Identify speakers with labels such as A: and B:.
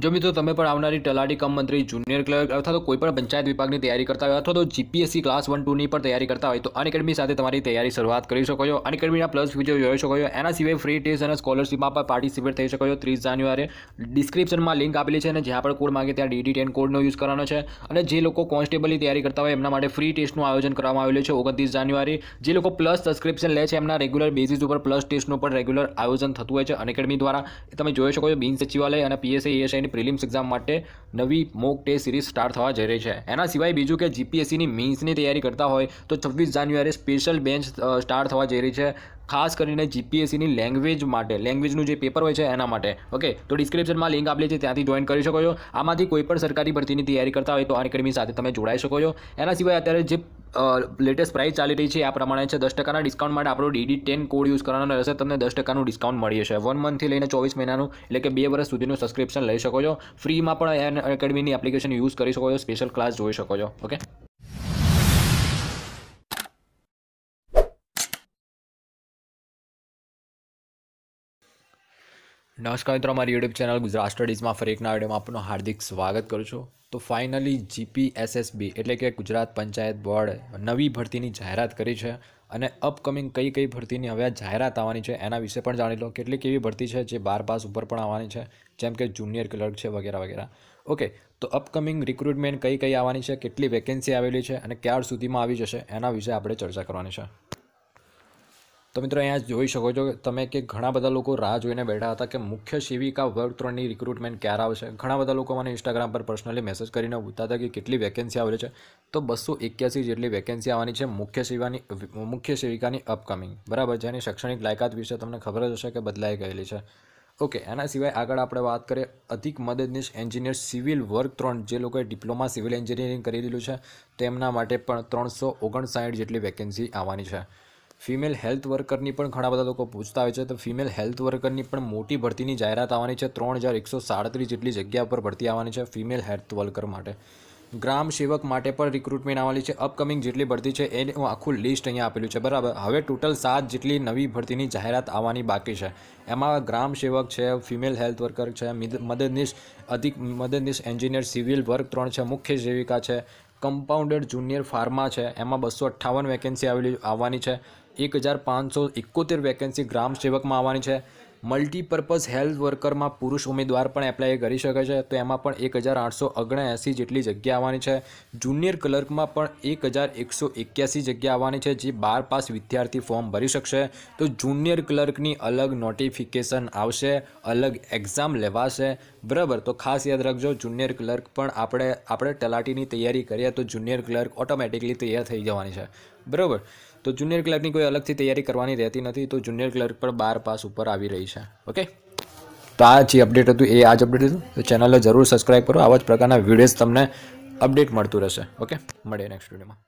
A: જો મિત્રો તમે પણ આવનારી તલાટી કમ મંત્રી જુનિયર ક્લર્ક અથવા તો કોઈપણ પંચાયત વિભાગની તૈયારી કરતા હોય અથવા તો જીપીએસસી ક્લાસ વન ટુની પણ તૈયારી કરતા હોય તો અનએકેડમી સાથે તમારી તૈયારી શરૂઆત કરી શકો છો અનએકેડમીના પ્લસ વિડીયો જોઈ શકો છો એના સિવાય ફ્રી ટેસ્ટ અને સ્કોલરશીપમાં પણ પાર્ટિસિપેટ થઈ શકો છો ત્રીસ જાન્યુઆરી ડિસ્ક્રિપ્શનમાં લિંક આપેલી છે અને જ્યાં પણ કોડ માગે ત્યાં ડીડી ટેન કોડનો યુઝ કરવાનો છે અને જે લોકો કોન્સ્ટેબલની તૈયારી કરતા હોય એમના માટે ફ્રી ટેસ્ટનું આયોજન કરવામાં આવેલું છે ઓગણત્રીસ જાન્યુઆરી જે લોકો પ્લસ સબસ્ક્રિપ્શન લે છે એમના રેગ્યુલર બેસિસ ઉપર પ્લસ ટેસ્ટનું પણ રેગ્યુલર આયોજન થતું હોય છે અનએકેડમી દ્વારા તમે જોઈ શકો છો બિન સચિવાલય અને પીએસઆઈ એએસઆઈ માટેની પ્રિલિમ્સ એક્ઝામ માટે નવી મોક ટેસ્ટ સિરીઝ સ્ટાર્ટ થવા જઈ રહી છે એના સિવાય બીજું કે જીપીએસસીની મીન્સની તૈયારી કરતા હોય તો છવ્વીસ જાન્યુઆરી સ્પેશિયલ બેન્ચ સ્ટાર્ટ થવા જઈ રહી છે ખાસ કરીને જીપીએસસીની લેંગ્વેજ માટે લેંગ્વેજનું જે પેપર હોય છે એના માટે ઓકે તો ડિસ્ક્રિપ્શનમાં લિંક આપેલી છે ત્યાંથી જોઈન કરી શકો છો આમાંથી કોઈ પણ સરકારી ભરતીની તૈયારી કરતા હોય તો આ એકેડમી સાથે તમે જોડાઈ શકો છો એના સિવાય અત્યારે જે લેટેસ્ટ પ્રાઇસ ચાલી રહી છે આ પ્રમાણે છે દસ ટકાના ડિસ્કાઉન્ટ માટે આપણો ડીડી ટેન કોડ યુઝ કરવાનો રહેશે તમને દસ ટકાનું ડિસ્કાઉન્ટ મળી જશે વન મંથથી લઈને ચોવીસ મહિનાનું એટલે કે બે વર્ષ સુધીનું સબસ્ક્રિપ્શન લઈ શકો છો ફ્રીમાં પણ એન એકેડમીની એપ્લિકેશન યુઝ કરી શકો છો સ્પેશિયલ ક્લાસ જોઈ શકો છો ઓકે નમસ્કાર મિત્રો અમારી યુટ્યુબ ચેનલ ગુજરાત સ્ટડીઝમાં ફરી એકના વિડીયોમાં આપનું હાર્દિક સ્વાગત કરું છું તો ફાઇનલી જીપીએસએસબી એટલે કે ગુજરાત પંચાયત બોર્ડ નવી ભરતીની જાહેરાત કરી છે અને અપકમિંગ કઈ કઈ ભરતીની હવે જાહેરાત આવવાની છે એના વિશે પણ જાણી લો કેટલીક એવી ભરતી છે જે બાર પાસ ઉપર પણ આવવાની છે જેમ કે જુનિયર ક્લર્ક છે વગેરે વગેરે ઓકે તો અપકમિંગ રિક્રુટમેન્ટ કઈ કઈ આવવાની છે કેટલી વેકેન્સી આવેલી છે અને ક્યાર સુધીમાં આવી જશે એના વિશે આપણે ચર્ચા કરવાની છે તો મિત્રો અહીંયા જોઈ શકો છો તમે કે ઘણા બધા લોકો રાહ જોઈને બેઠા હતા કે મુખ્ય સેવિકા વર્ગ ત્રણની રિક્રુટમેન્ટ ક્યારે આવશે ઘણા બધા લોકો મને ઇન્સ્ટાગ્રામ પર પર્સનલી મેસેજ કરીને પૂછતા હતા કે કેટલી વેકેન્સી આવેલી છે તો બસો એક્યાસી જેટલી વેકેન્સી આવવાની છે મુખ્ય સેવાની મુખ્ય સેવિકાની અપકમિંગ બરાબર જેની શૈક્ષણિક લાયકાત વિશે તમને ખબર જ હશે કે બદલાઈ ગયેલી છે ઓકે એના સિવાય આગળ આપણે વાત કરીએ અધિક મદદનીશ એન્જિનિયર સિવિલ વર્ક ત્રણ જે લોકોએ ડિપ્લોમા સિવિલ એન્જિનિયરિંગ કરી દીધું છે તેમના માટે પણ ત્રણસો ઓગણસાઠ જેટલી વેકેન્સી આવવાની છે ફિમેલ હેલ્થ વર્કરની પણ ઘણા બધા લોકો પૂછતા આવે છે તો ફિમેલ હેલ્થ વર્કરની પણ મોટી ભરતીની જાહેરાત આવવાની છે ત્રણ હજાર એકસો સાડત્રીસ જેટલી જગ્યા પર ભરતી આવવાની છે ફિમેલ હેલ્થ વર્કર માટે ગ્રામ સેવક માટે પણ રિક્રુટમેન્ટ આવવાની છે અપકમિંગ જેટલી ભરતી છે હું આખું લિસ્ટ અહીંયા આપેલું છે બરાબર હવે ટોટલ સાત જેટલી નવી ભરતીની જાહેરાત આવવાની બાકી છે એમાં ગ્રામ સેવક છે ફિમેલ હેલ્થ વર્કર છે મદદનીશ અધિક મદદનીશ એન્જિનિયર સિવિલ વર્ક ત્રણ છે મુખ્ય સેવિકા છે કમ્પાઉન્ડર જુનિયર ફાર્મા છે એમાં બસો અઠ્ઠાવન વેકેન્સી આવેલી આવવાની છે એક હજાર પાંચસો એકોતેર વેકેન્સી ગ્રામ સેવકમાં આવવાની છે મલ્ટીપર્પઝ હેલ્થ વર્કરમાં પુરુષ ઉમેદવાર પણ એપ્લાય કરી શકે છે તો એમાં પણ એક હજાર આઠસો ઓગણએંસી જેટલી જગ્યા આવવાની છે જુનિયર ક્લર્કમાં પણ એક હજાર એકસો એક્યાસી જગ્યા આવવાની છે જે બાર પાસ વિદ્યાર્થી ફોર્મ ભરી શકશે તો જુનિયર ક્લર્કની અલગ નોટિફિકેશન આવશે અલગ એક્ઝામ લેવાશે બરાબર તો ખાસ યાદ રાખજો જુનિયર ક્લર્ક પણ આપણે આપણે તલાટીની તૈયારી કરીએ તો જુનિયર ક્લર્ક ઓટોમેટિકલી તૈયાર થઈ જવાની છે બરાબર તો જુનિયર ક્લર્કની કોઈ અલગથી તૈયારી કરવાની રહેતી નથી તો જુનિયર ક્લર્ક પણ બાર પાસ ઉપર આવી રહી છે ઓકે તો આ જે અપડેટ હતું એ આજ અપડેટ હતું તો ચેનલને જરૂર સબસ્ક્રાઈબ કરો આવા જ પ્રકારના વિડીયોઝ તમને અપડેટ મળતું રહેશે ઓકે મળીએ નેક્સ્ટ વિડીયોમાં